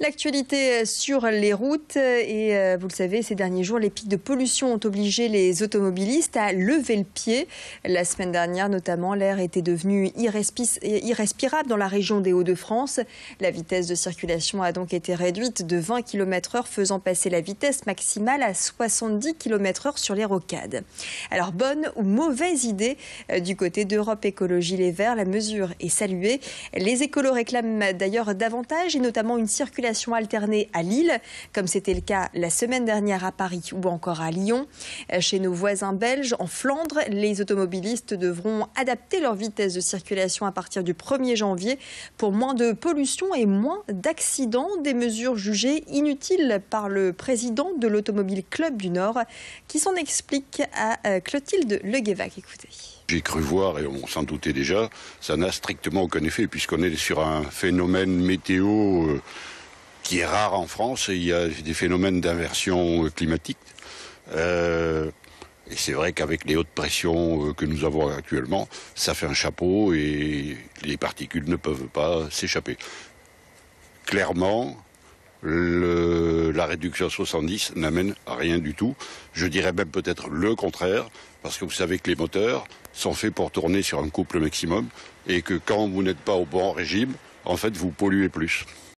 L'actualité euh, sur les routes euh, et euh, vous le savez, ces derniers jours, les pics de pollution ont obligé les automobilistes à lever le pied. La semaine dernière, notamment, l'air était devenu irrespirable dans la région des Hauts-de-France. La vitesse de circulation a donc été réduite de 20 km/h, faisant passer la vitesse maximale à 70 km/h sur les rocades. Alors, bonne ou mauvaise idée du côté d'Europe Écologie Les Verts, la mesure est saluée. Les écolos réclament d'ailleurs davantage et notamment une circulation alternée à Lille, comme c'était le cas la semaine dernière à Paris ou encore à Lyon. Euh, chez nos voisins belges, en Flandre, les automobilistes devront adapter leur vitesse de circulation à partir du 1er janvier pour moins de pollution et moins d'accidents, des mesures jugées inutiles par le président de l'Automobile Club du Nord, qui s'en explique à euh, Clotilde Le Écoutez. J'ai cru voir, et on s'en doutait déjà, ça n'a strictement aucun effet, puisqu'on est sur un phénomène météo euh, qui est rare en France. Et il y a des phénomènes d'inversion euh, climatique. Euh, et c'est vrai qu'avec les hautes pressions euh, que nous avons actuellement, ça fait un chapeau et les particules ne peuvent pas s'échapper. Clairement, la réduction 70 n'amène à rien du tout. Je dirais même peut-être le contraire, parce que vous savez que les moteurs sont faits pour tourner sur un couple maximum et que quand vous n'êtes pas au bon régime, en fait, vous polluez plus.